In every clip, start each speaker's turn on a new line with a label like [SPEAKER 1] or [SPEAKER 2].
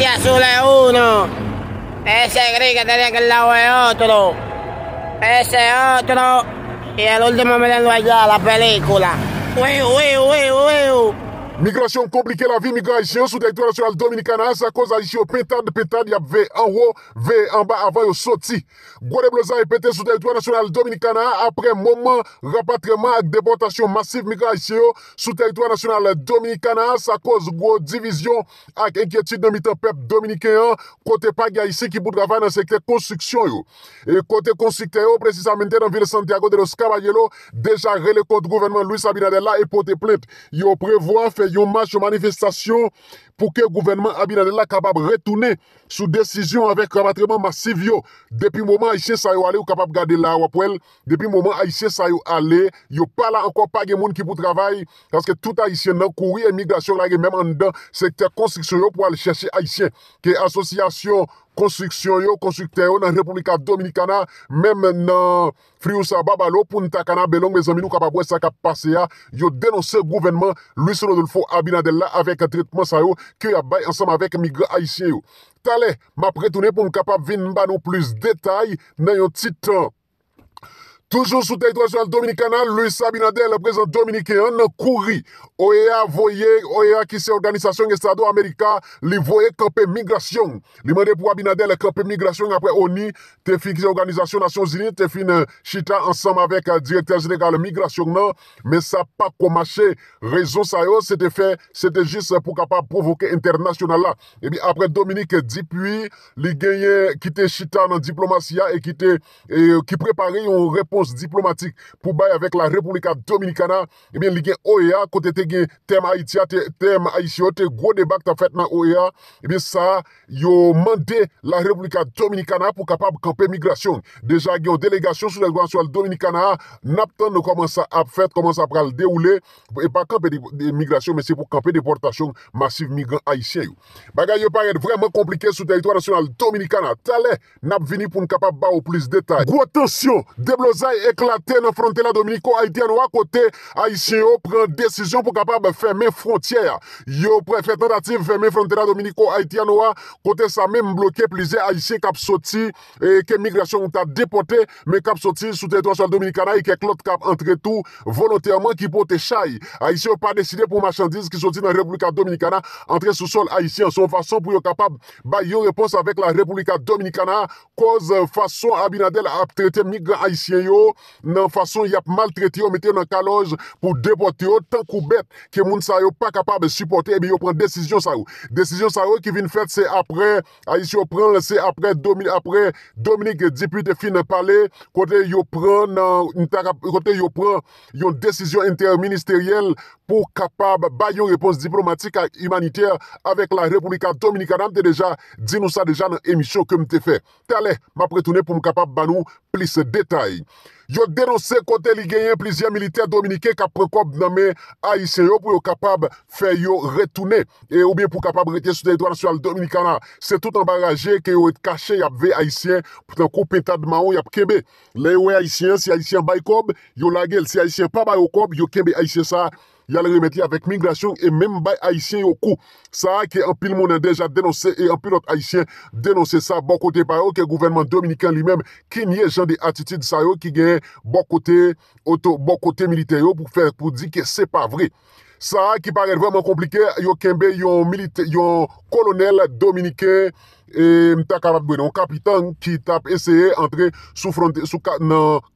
[SPEAKER 1] Ese azul es uno. Ese gris que tenía que el lado es otro. Ese otro. Y el último mirando allá, la película. uy, uy, Migrasyon komplike la vi, migrasyon sou teritwa nasyonal Dominikana, sa koz a isyo pentade pentade, yap ve anwo, ve anba ava yo soti. Gwode blozay pete sou teritwa nasyonal Dominikana, apre mouman, rapatreman ak depotasyon masif migrasyon sou teritwa nasyonal Dominikana, sa koz gwo divizyon ak enkyetid nomite pep Dominikayan, kote pag ya isi ki bout ravan nan sekte konstriksyon yo. E kote konstriksyon yo, presis amente nan vile Santiago de los Caballelo, deja rele kote gouvenman Louis Sabinadella epote plente. Yo prevoa fe Yon mas yo manifestasyon pou ke gouvernement Abin Adela kapab retoune sou desisyon avek ramatreman masiv yo. Depi mouman Aisyen sa yo ale, yo kapab gade la wapwel. Depi mouman Aisyen sa yo ale, yo pala anko pa gen moun ki pou travay. Kanske tout Aisyen nan kouwi emigrasyon la gen menm an dan, sektèr konstriksyon yo pou ale chèche Aisyen. konstriksyon yo, konstriksyon yo nan Republika Dominikana, menm nan Friousa Babalo pou n'takana belong me zami nou kapap wese akap pase ya, yo denonse gouvenman luisonon nou lfo Abinadel la avèk tretman sa yo, kyo ya bay ansam avèk migre Aisyen yo. Tale, ma pretounen pou n'kapap vin mba nou plus detay nan yon titan, Toujoun sou tèlitoasyon al Dominikana, Louis Sabinade, le prezant Dominikè, an nan kouri. Oye a voye, oye a ki se organizasyon estado Amerika, li voye kope migrasyon. Li mède pou Abinade, le kope migrasyon apre Oni, te fin ki se organizasyon Nasyon Zini, te fin Chita ansam avèk euh, direkter zilegal migrasyon nan, men sa pa komache rezon sa yo, se te fè, se te jis pou kapap provoke internasyonala. Ebi apre Dominikè, di pwi, li genye kite Chita nan diplomasyon e kite, ki euh, prepare yon reposyon diplomatik pou bay avèk la Republika Dominikana, ebyen eh li gen OEA kote te gen tem Aitia, tem Aisyen, te gwo debak ta fèt nan OEA ebyen eh sa, yo mande la Republika Dominikana pou kapab kampe migrasyon. Deja gen yo delegasyon sou le gwan sou al Dominikana, nap tan nou koman sa ap fèt, koman sa ap kal de oule, e pa kampe migrasyon men se pou kampe deportasyon masiv migran Aisyen yo. Bagay yo paren vremen komplike sou teritwa rasyon al Dominikana tale nap vini pou n kapab ba ou plis detay. Gwo tensyon, debloza eklate nan frontera Dominiko-Haiti Anoa kote Haitien yo pren desisyon pou kapab ferme frontera yo prefe tentative ferme frontera Dominiko-Haiti Anoa kote sa men blokye plize Haitien kap soti ke migrasyon ou ta depote men kap soti soute etouan chal Dominikana e ke klote kap entretou volotèyman ki pote chay Haitien yo pa deside pou machandise ki soti nan republika Dominikana entre sou sol Haitien sou fason pou yo kapab ba yo repons avèk la republika Dominikana koz fason Abinadel ap tretè migre Haitien yo nan fason yap maltreti yo meten nan kalonj pou depote yo tan koubet ke moun sa yo pa kapab suporte e mi yo pren desisyon sa yo desisyon sa yo ki vin fet se apre a yis yo pren se apre Dominik dipute fin de pale kote yo pren yon desisyon interministeriel pou kapab bayon repons diplomatik a humaniter avek la republika Dominika nan te deja di nou sa deja nan emisyon te ale ma pretoune pou m kapab banou plis detay. Yo denose kote li genyen plis genyen militer Dominike kap prekob nanmen Aisyen yo pou yo kapab fe yo retoune e ou bien pou kapab retye soudanitwa nasyonal Dominikana. Se tout an bagaje ke yo et kache yap ve Aisyen pou tan ko pentad maon yap kebe. Le yo Aisyen, si Aisyen bay kob, yo lagel si Aisyen pa bayo kob, yo kebe Aisyen sa yal remeti avèk migrasyon, e mèm bay Haitien yo kou. Sa a ki an pil moun an deja denose, e an pil ot Haitien denose sa, bokote pa yo, ke gouvernement Dominikan li mèm, ki nye jan de atitude sa yo, ki gen bokote, bokote milite yo, pou di ke se pa vre. Sa a ki parel vèm an komplike, yo kembe yon kolonel Dominikan, E mta kapat bwenon, kapitan ki tap eseye entre sou fronte, sou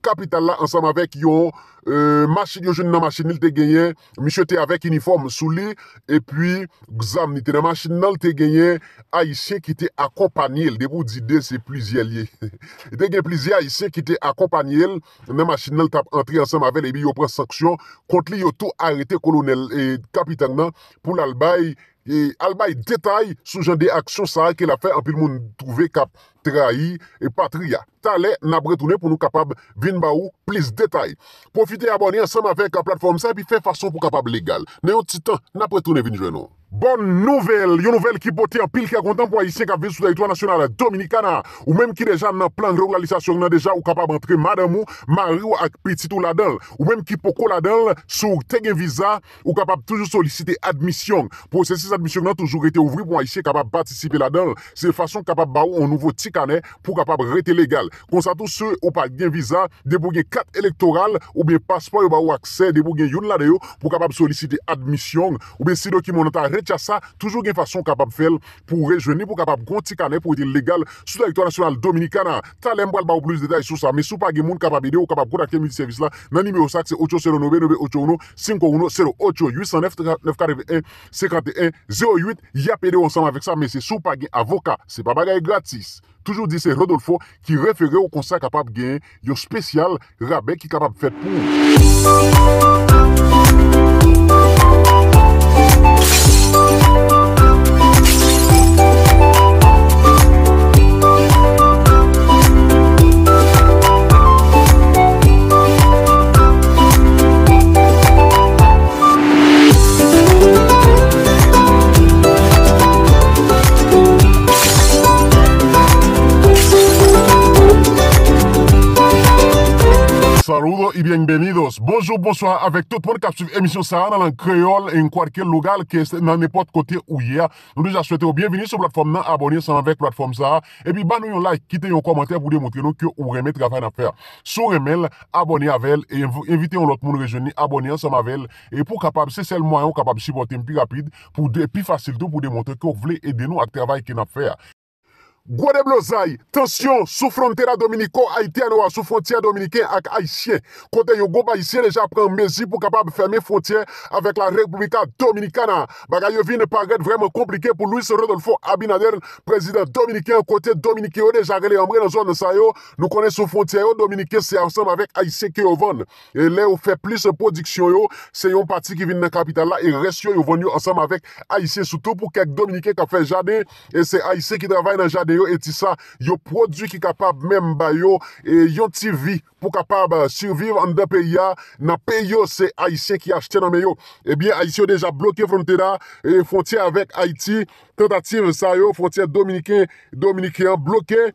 [SPEAKER 1] kapital la ansam avek yo, e, machin yo joun nan machin nil te genyen, misye te avek uniform sou li, e pwi gzam nite nan machin nil te genyen, a isye ki te akopani el, de pou dide se plizye liye. De gen plizye a isye ki te akopani el, nan machin nil tap entre ansam avek, e bi yo pren saksyon kont li yo tou arete kolonel, e kapitan nan pou lalbaye, e albay detay sou jan de aksyon sa ke la fe apil moun trouve kap trahi e patria. Tale na bretounen pou nou kapab vin ba ou plis detay. Profite abonye ansam avek a platform sa epi fe fason pou kapab legal. Neyo titan, na bretounen vin jwen nou. Bon nouvel, yo nouvel ki poten pil kakontan pou ayisyen kapbe sou da itwa nasyonal. Dominika nan, ou menm ki dejan nan plan ruralisasyon nan dejan, ou kapab antre madam ou, marri ou akpetit ou ladan. Ou menm ki poko ladan, sou tegen viza, ou kapab toujou solisite admisyon. Po se si admisyon nan toujou rete ouvri pou ayisyen kapab patisipe ladan. Se fason kapab ba ou an nouvo tik Kanè pou kapap rete legal Konsato se ou pa gen viza De pou gen kat elektoral ou ben paspo Ou ba ou akse, de pou gen yon ladeyo Pou kapap solicite admisyon Ou ben sidokimonata retyasa Toujou gen fason kapap fel pou rejweni Pou kapap gonti kanè pou ete legal Souto elektoral dominikana Talen mwal ba ou plus detay sou sa Mwen sou pa gen moun kapap ide ou kapap kontakke Mwen nime ou sak se 8709 Neme 8108 849 51 08 Yapede ou ansam avek sa Mwen se sou pa gen avoka Se pa bagay gratis Toujou di se Rodolfo ki referè ou konsen kapap gen yon spesyal rabè ki kapap fet pou. Bonjour, bonsoir, avek tout moun kap souf emisyon sara nan lan kreol e yon kouadke logal ke nan nepot kote ou ye. Nou deja souete ou bienveni sou platform nan abonye sanan vek platform sara. E pi ban nou yon like, kite yon komantè, pou demontre nou ki ou remè travay nan fèr. Sou remèl, abonye avèl, evite yon lot moun rejeni, abonye ansan mavel. E pou kapab, se sel mwayon, kapab shibote mpi rapide, pou de, pi fasilte ou pou demontre ki ou vle edeno ak travay ki nan fèr. Gwade blozay Tensyon, sou frontera Dominiko Aitè an ou a sou frontera Dominiken ak Aitse Kote yon gom Aitse deja pren mezi Pou kapab ferme frontera Avek la republika Dominikana Bagay yo vin ne pa gred vremen komplike Pou luis se redon fò Abinader Prezident Dominiken kote Dominike yo Deja rele yon mre nan zon nan sa yo Nou konen sou frontera yo Dominike se ansam avek Aitse ki yo ven E le ou fe plis pou diksyon yo Se yon pati ki vin nan kapital la E res yo yo ven yo ansam avek Aitse Soutou pou kek Dominike ka fe jade E se Aitse ki travay nan jade yo eti sa, yo prodjou ki kapab menm ba yo, yon ti vi pou kapab sirviv an de pe ya nan pe yo se Aisyen ki achten nan me yo, ebyen Aisyen yo deja blokè fronte da, fronte avèk Aiti tentative sa yo, fronte Dominikè, Dominikè, blokè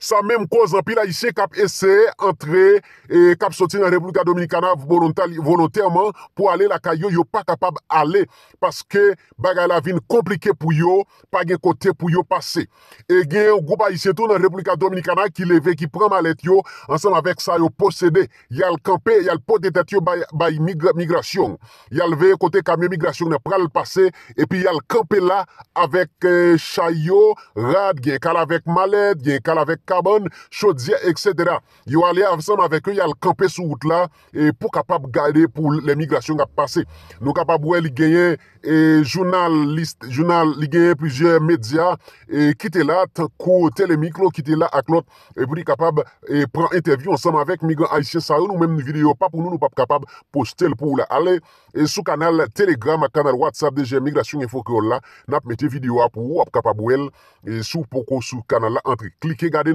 [SPEAKER 1] Sa menm koz an, pi la isye kap ese entre, e, kap soti nan Republika Dominikana volontèman pou ale la ka yo, yo pa kapab ale, paske bagay la vin komplike pou yo, pa gen kote pou yo pase. E gen, go ba isye tou nan Republika Dominikana ki le ve ki pran malet yo, ansan avèk sa yo posede, yal kampe, yal potet yo bay migrasyon. Yal ve kote kamye migrasyon, ne pran le pase, epi yal kampe la avèk e, chay yo, rad gen kal avèk malet, gen kal avèk kabon, chodje, etc. Yo alè avsam avèk yo yal krepe sou wout la pou kapap gade pou lè migrasyon kap pase. Nou kapap wè li genyen jounal li genyen pijè medya ki te la, kou telemiklo ki te la ak lot pou li kapap pran interviw avsam avèk migran Aïsien Saryon ou mèm videyo. Pa pou nou nou pap kapap postel pou la. Ale sou kanal Telegram, kanal WhatsApp de jè migrasyon e fokor la. Nap metè videyo ap wou ap kapap wèl sou poko sou kanal la. Antre klike gade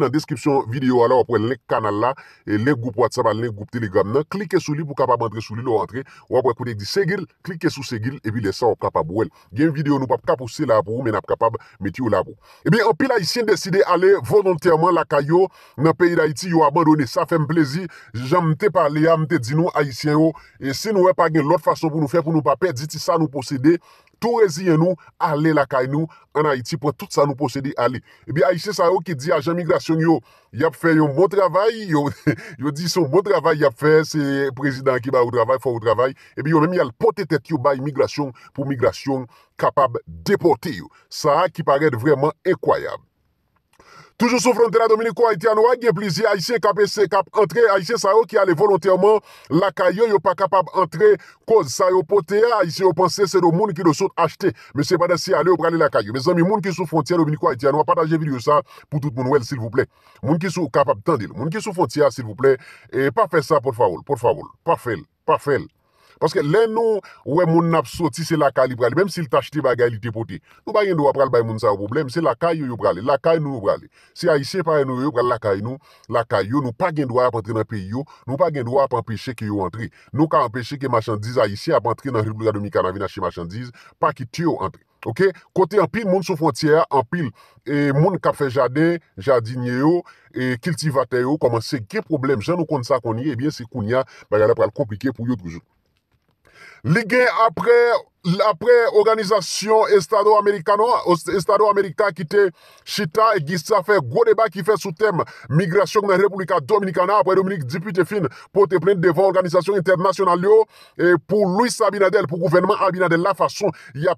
[SPEAKER 1] Lèk kanal la, lèk goup watsaba, lèk goup telegram nan, klike sou li pou kapab antre sou li lò antre, wapwe konek di segil, klike sou segil, epi lè sa wap kapab wèl. Gen videyo nou pap kapouse la pou ou men ap kapab meti ou la pou. Epi l'Haitien deside ale volontèrman lakay yo, nan peyi l'Haiti yo abandone, sa fèm plezi, jan mte pale ya mte dinou Haitien yo, se nou wèp agen lòt fason pou nou fè, pou nou papè, diti sa nou posede, Tou reziye nou, ale lakay nou, an Haiti pou tout sa nou posede ale. Ebi Aïsé Saouk ki di ajan migrasyon yo, yap fe yon mou travay, yo di son mou bon travay yap fe, se prezident ki ba ou travay, fò ou travay, ebi yo mèm yal pote tet yo bay migrasyon pou migrasyon kapab depote yo. Sa a ki parel vreman ekwayab. Toujou sou frontera Dominiko Aitiano, a gye plizi, a isi e kap entre, a isi e sa yo ki ale volonterman, la kayo yo pa kapab entre, koz sa yo pote a, a isi yo pense se do moun ki lo sot achete, me se pa desi ale yo prale la kayo. Me zami moun ki sou frontera Dominiko Aitiano, a pataje videyo sa pou tout moun wel sil vouple, moun ki sou kapab tendil, moun ki sou frontera sil vouple, e pa fe sa porfavol, porfavol, pa fel, pa fel. Panske lè nou wè moun napsoti se lakay li brale, mèm si l tachite bagay li te poti. Nou pa gen do ap pral bay moun sa w problem, se lakay yo yo brale, lakay nou yo brale. Se Aisyen pa gen do yo yo pral lakay nou, lakay yo, nou pa gen do ap ap apèche ki yo antri. Nou ka apèche ki machandiz Aisyen ap apèche nan rupu la domi kanavi na chi machandiz, pa ki tiyo antri. Ok, kote anpil moun sou frontiya, anpil e, moun kape jaden, jadinye yo, kiltivate e, yo, koman se gen problem jan nou konti sa konye, ebyen se kounya bagay Ligue après apre organizasyon estado amerikano, estado amerika ki te chita, e gisa fe gwo deba ki fe sou tem, Migration Republica Dominicana, apre Dominik, dipute fin, pou te plen devan organizasyon internasyonal yo, pou Louis Sabinadel, pou gouvernement Sabinadel, la fason,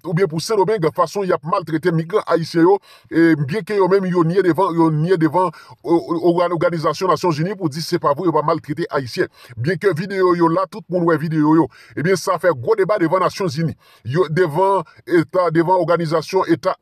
[SPEAKER 1] ou bien pou Saint-Domingue, fason yap mal trete migran Aisyen yo, e bien ke yo men yo nye devan, yo nye devan euh, euh, organizasyon nasyon Zini, pou di se pa vou yo va mal trete Aisyen, bien ke videyo yo la, tout moun wè videyo yo, e bien sa fe gwo deba devan nasyon Zini, yo devan organizasyon Eta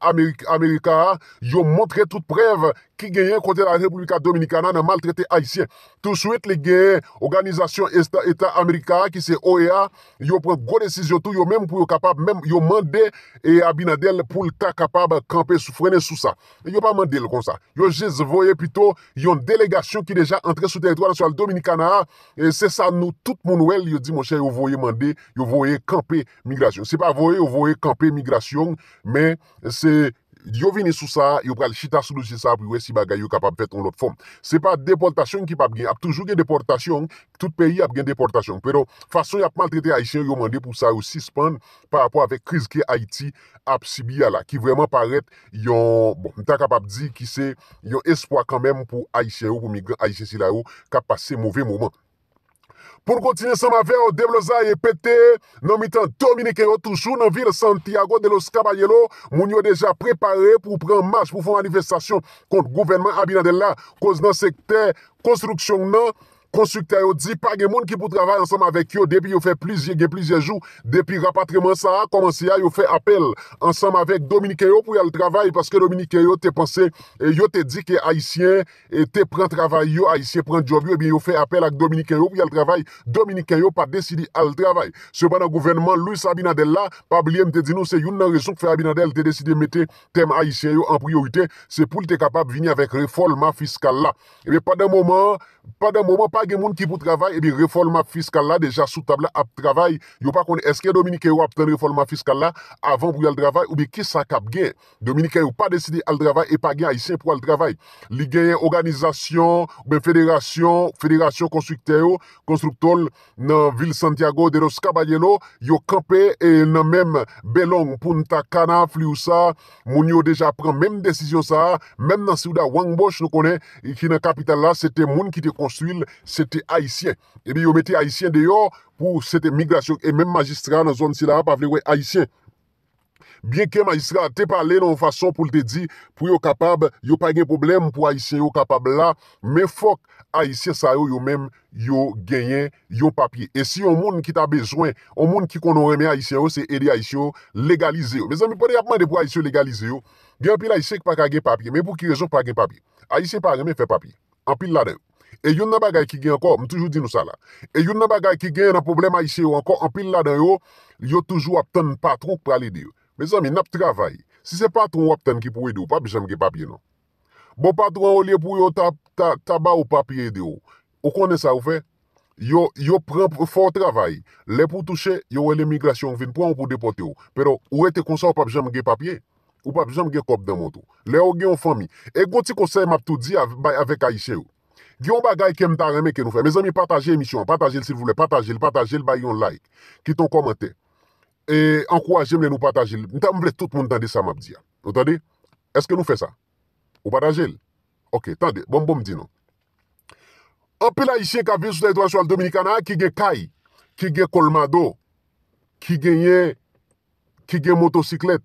[SPEAKER 1] Amerika yo montre tout preve Ki genyen konten la Republika Dominikana nan maltrete Haitien. Tou sou et le genyen, Organizasyon Eta Amerika ki se OEA, yo pren gwo desisyon tou, yo menm pou yo kapab, menm yo mande, e Abinadel pou lta kapab kampe sou frene sou sa. E yo pa mande l kon sa. Yo jese voye pito, yon delegasyon ki deja entre sou teritwa nasyonal Dominikana, e se sa nou tout moun ouel, yo di mon chè, yo voye mande, yo voye kampe migrasyon. Se pa voye, yo voye kampe migrasyon, men se... Yo vini sou sa, yo pral chita sou lousi sa pou yo esi bagay yo kapap vet on lop fom. Se pa deportasyon ki pap gen, ap toujou gen deportasyon, tout peyi ap gen deportasyon. Pero fason yo ap maltrete Aisyen yo mande pou sa yo sispande par apwa avek krizke Haiti ap Sibila la. Ki vreman paret yo, bon, mi ta kapap di ki se yo espoa kanmem pou Aisyen yo, pou migran Aisyen si la yo kap pase mouve mouman. Poun kontine seman ver ou debloza ye pete, nan mitan dominike yo toujou nan vil Santiago de los Caballelo, moun yo deja prepare pou pren match pou fon manifestasyon kont gouvernement Abinadela koz nan sekte konstruksyon nan. konsukte a yo di, pa gen moun ki pou travay ansam avèk yo, depi yo fè plizye gen plizye jou, depi rapatreman sa a, komansi a yo fè apel ansam avèk Dominike yo pou yal travay, paske Dominike yo te panse, eh, yo te di ke Aisyen eh, te pren travay yo, Aisyen pren job yo, e eh bin yo fè apel ak Dominike yo pou yal travay, Dominike yo pa desidi al travay, se banan gouvenman Louis Abinadel la, pa bliem te di nou se youn nan resouk fè Abinadel te desidi mette tem Aisyen yo an priorite, se pou l te kapap vini avèk reforma fiskal la e bin pa den mouman, pa den gen moun ki pou travay, ebi reforma fiskal la deja sou tabla ap travay, yo pa kon eske Dominike yo ap ten reforma fiskal la avan pou yal travay, oube ki sa kap gen Dominike yo pa deside al travay e pa gen a isen pou al travay li gen yon organizasyon, oube federasyon federasyon konstruktèyo konstruktol nan vil Santiago de los Kabayelo, yo kapè e nan menm belong punta kana, flu sa, moun yo deja pren menm desisyon sa, menm nan si ou da wangbosh nou konè, ki nan kapital la, se te moun ki te konstwil, se se te haisyen. Ebi yo mette haisyen de yo pou se te migrasyon. E mèm magistra nan zon si la ha pa vle, wey, haisyen. Bien ke magistra te pale nan fason pou lte di, pou yo kapab, yo pa gen problem pou haisyen yo kapab la, mè fok haisyen sa yo yo mèm yo genyen yo papye. E si yon moun ki ta bezwen, yon moun ki konon remè haisyen yo, se edi haisyen yo, legalize yo. Mè zè mè pwede yapman de pou haisyen yo legalize yo. Gen apil haisyen ki pa kage papye, mè pou ki rezon pa gen papye. Haisyen pa remè fè papye. Anpil la E yon nan bagay ki gen anko, m toujou di nou sa la. E yon nan bagay ki gen an problem a ishe yo anko, anpil la den yo, yo toujou apten patrouk prale diyo. Me zami, nap travay. Si se patrou apten ki pou edo, ou papi jamge papye nou. Bo patrou an ou liye pou yo taba ou papye diyo. Ou konen sa ou fe? Yo pren for travay. Le pou touche, yo wele migrasyon vin, pren ou pou depote yo. Pero ou ete konsa ou papi jamge papye? Ou papi jamge kop den moutou? Le ou gen ou fami? E goti konsa yon map tou di ya avek a ishe yo. Gyon bagay ke mta reme ke nou fe. Me zan mi pataje emisyon. Pataje l si voule. Pataje l. Pataje l bayon like. Kiton komente. E an kouajem le nou pataje l. Mta mwle tout moun tande sa map diya. Otande? Eske nou fe sa? Ou pataje l? Ok. Tande. Bon bon mdi nou. An pe la isye ka vizouta etouan sou al Dominikana. Ki ge kai. Ki ge kolmado. Ki genye. Ki ge motosiklet.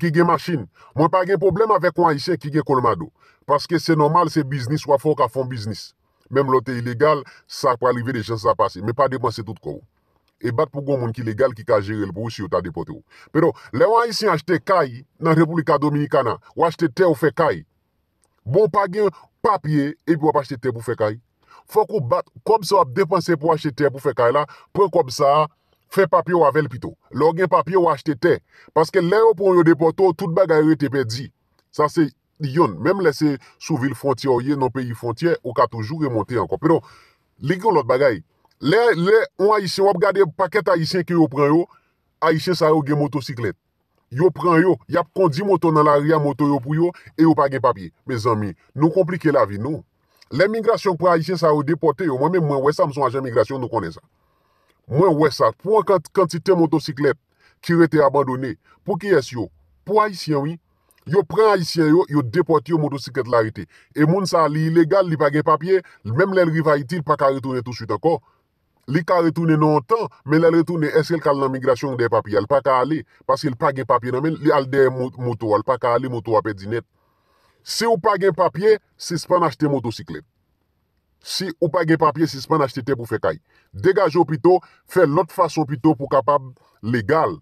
[SPEAKER 1] Ki ge masin. Mwen pa gen problem avek wan isye ki ge kolmado. Paske se nomal se biznis wafon ka fon biznis. Mem lote ilegal, sa pou alive de jans apasi. Me pa depanse tout kou. E bat pou goun moun ki legal ki ka jere l pou usi ou ta depote ou. Pero, le wany si yon achete kayi nan Republika Dominikana. Ou achete te ou fe kayi. Bon pa gen papye, epi wap achete te pou fe kayi. Fok ou bat, kom sa wap depanse pou achete te pou fe kayi la. Pwen kom sa, fe papye ou avel pito. Lou gen papye ou achete te. Paske le wap pou yon depote ou, tout bagay rete pe di. Sa se yon. yon, menm lese sou vil frontye ou ye nan peyi frontye, ou ka toujou remonte ankon. Peron, ligyon lot bagay le, le, ou a isye, wap gade paket a isye ki yo pren yo a isye sa yo gen motosiklet yo pren yo, yap kondi moto nan la riyan moto yo pou yo, e yo pa gen papye me zami, nou komplike la vi nou le migrasyon pou a isye sa yo depote yo mwen mwen wè sa mson ajen migrasyon nou konen sa mwen wè sa, pou an kantite motosiklet ki rete abandonne pou ki es yo, pou a isye wè Yo pren ayisyen yo, yo depoti yo motosiklet la ite. E moun sa li ilegal, li pa gen papye, mèm lèl riva iti, l pa ka retoune tout suit akon. Li ka retoune nou an tan, mè lèl retoune eskel kal nan migrasyon gde papye. L pa ka ale, paske l pa gen papye nan men, li al dey moutou, l pa ka ale moutou apè di net. Se ou pa gen papye, se span achete motosiklet. Se ou pa gen papye, se span achete te pou fekay. Degaje opito, fè l ot fas opito pou kapab legal.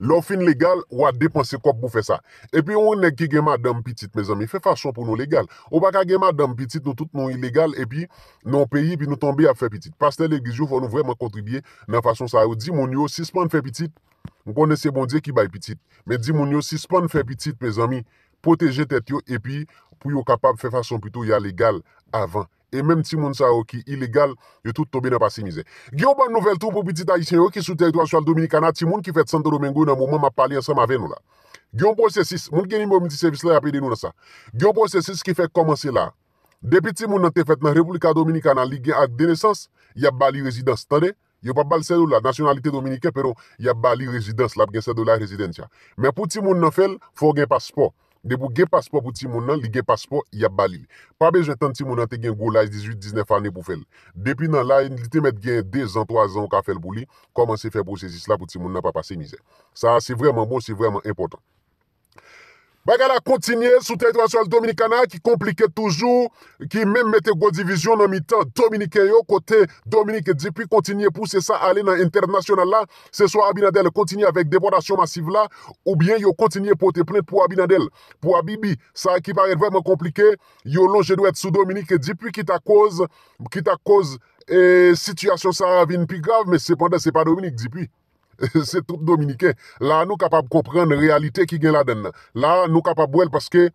[SPEAKER 1] Lofin legal ou a depanse kop pou fe sa. Epi ou ne ki gemadam pitit, me zami, fe fason pou nou legal. Ou baka gemadam pitit nou tout nou ilegal epi nou peyi pi nou tombe a fe pitit. Pastel egizyo foun nou vreman kontribye nan fason sa yo. Di moun yo, si span fe pitit, mou kone se bondye ki bay pitit. Me di moun yo, si span fe pitit, me zami, poteje tet yo epi pou yo kapab fe fason pitou ya legal avan. E menm ti moun sa yo ki ilegal, yo tout tobe ne pasimize. Gyo ban nouvel tou pou piti ta isen yo ki sou teritou aswal Dominikana, ti moun ki fet santo domengo yon mouman ma pali asan ma ven nou la. Gyo mpou se sis, moun geni mpou mti servis la ya pedi nou na sa. Gyo mpou se sis ki fet komanse la. Depi ti moun nan te fet nan Republika Dominikana li gen ad denesans, ya bali rezidans tade. Yo pa bali sedou la, nasyonalite Dominike, pero ya bali rezidans la, gen sedou la rezidans ya. Men pou ti moun nan fel, fo gen paspo. Ne pou gen paspo pou ti moun nan, li gen paspo, ya balil. Pa bejwen tan ti moun nan te gen go la, 18-19 ane pou fel. Depi nan la, li te met gen 2 an, 3 an ka fel pou li, koman se fe brosezis la pou ti moun nan pa pase mize. Sa, se vreman bon, se vreman impotant. Bagada kontinye sou teritwasyon al Dominikana ki komplike toujou, ki menmete gwo divizyon nan mitan Dominike yo kote Dominike dipi kontinye pou se sa ale nan internasyon la, se so Abinadel kontinye avek deporasyon masiv la ou bien yo kontinye pou te plen pou Abinadel, pou Abibi, sa ki pare vèm komplike, yo lonje dwe sou Dominike dipi ki ta koz, ki ta koz, ee, eh, sityasyon sa avine pi grav, me sepande se pa Dominike dipi. Se tout Dominiken, la nou kapab kompren realite ki gen la den nan. La nou kapab wèl paske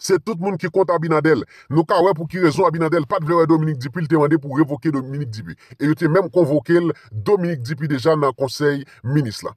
[SPEAKER 1] se tout moun ki kont Abinadel. Nou ka wè pou ki rezon Abinadel, pat vle wè Dominik Dipi, l te mande pou revoke Dominik Dipi. E yo te mèm konvoke l Dominik Dipi deja nan konsey minis la.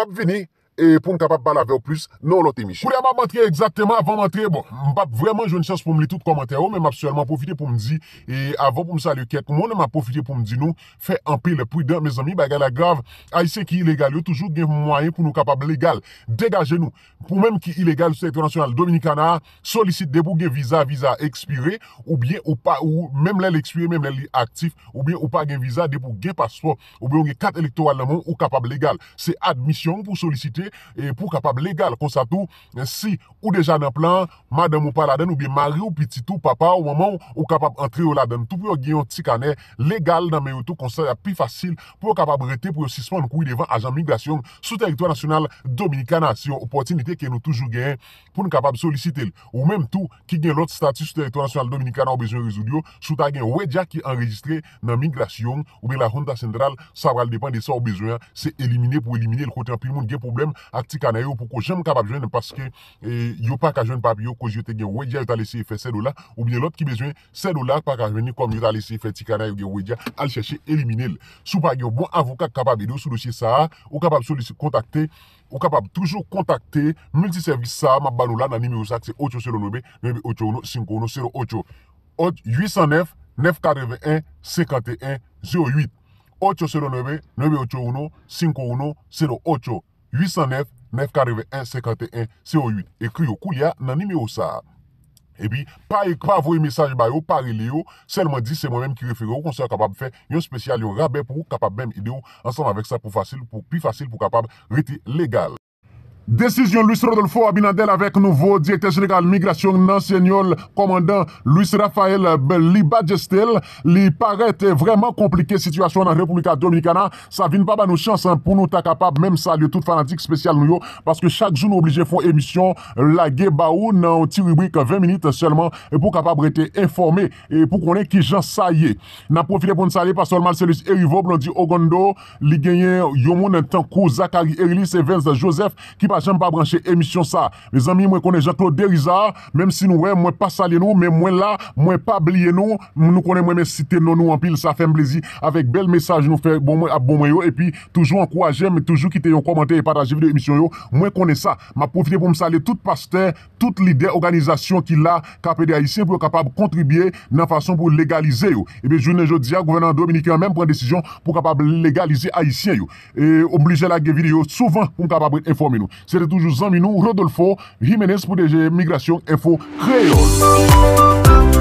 [SPEAKER 1] Nap vini! e pou m kapab balave ou plus nou lote michi. Pou li a m a matre exakteman, a van matre, bon, m bat vreman joun chans pou m li tout komentè ou, men m apsuèlman poufite pou m di, e avon pou m sali ou ket, pou m moun m a profite pou m di nou, fè anpe le pouy de, mèz ami, baga la grav, a y se ki ilegal yo, toujou gen mwayen pou nou kapab legal. Degaje nou, pou mèm ki ilegal, sou ektonasyonal Dominikana, solisite debou gen viza, viza ekspire, ou bien ou pa ou, mèm lèl ekspire, mèm lèl li aktif, ou bien ou pa E pou kapab legal konsa tou si ou deja nan plan madame ou paladen ou biye mari ou piti tou papa ou maman ou kapab entre ou laden tou pou yo gen yon tikane legal nan men yo tou konsa ya pi fasil pou yo kapab rete pou yo sispon kou yon devan ajan migrasyon sou teritouan nasyonal dominikana si yon opotinite ke nou toujou gen pou nou kapab solisite l ou menm tou ki gen lout status sou teritouan nasyonal dominikana ou bejwen rezoud yo sou ta gen weja ki enregistre nan migrasyon ou biye la honda sendral sabral depan de sa ou bejwen se elimine pou elimine l kote anpil moun gen probleme à ti kana yo pou ko jem kapap jwen paske e, yo pa ka jwen pap yo kouz yo te gen wedja yo ta lesi faire 7 ou ou bien l'autre qui besoin 7 dollars la pa ka jwen ni kom yo ta lesi fe ti kana yo gen wedja al chèche éliminer l. Sou pa bon avocat capable de sou dosye sa ou capable sou contacter kontakte ou capable toujours contacter multiservice ça, ma balou là dans le numéro sak c'est 809 981 809 981 51 08 809 981 51 08 809-941-51-08 E kri yo kou liya nan nime yo sa E pi pa avoye mesaj bayo Pari liyo Selman di se mwen mwen ki refere yo Kon se akabab fe yon spesyal yon raben Pou kapab mwen ide yo Ansama vek sa pou fasil Pou pi fasil Pou kapab reti legal Desisyon Louis Rodolfo Abinandel avèk nouvo direktè genégal migrasyon nan sènyon komandan Louis Raphaël li badjè stèl. Li parè tè vreman komplike situasyon nan Republika Dominikana. Sa vin pa ba nou chans pou nou ta kapab mèm sa li tout fanatik spèsyal nou yo paske chak jou nou oblijè fò emisyon la ge ba ou nan ti rubrik 20 minit sèlman pou kapab rete informè pou konè ki jan sa yè. Na profilè pou nou sa yè pasol mal selis Erivo Blondi Ogondo li genyen yon moun nan tankou Zakari Erili Sevens Joseph ki pa Jem pa branche emisyon sa Mwen konen Jean-Claude Derizard Mwen pa salye nou Mwen la, mwen pa bliye nou Mwen konen mwen siten nou nou anpil Sa fe mblezi avèk bel mesaj nou fè abon mwen yo E pi toujou an kouajè Mwen konen sa Mwen profite pou msalye tout paste Tout lidey organizasyon ki la Kapede Aisyen pou yo kapab kontribye Nan fason pou legalize yo Jounen jo diya, gouverneur Dominique Mwen pren desisyon pou kapab legalize Aisyen yo Oblije lage videyo Souvan pou mkapab informe nou Sere toujou Zanminou, Rodolfo, Jimenez, Poudeje, Migration, Efo, Kreyon.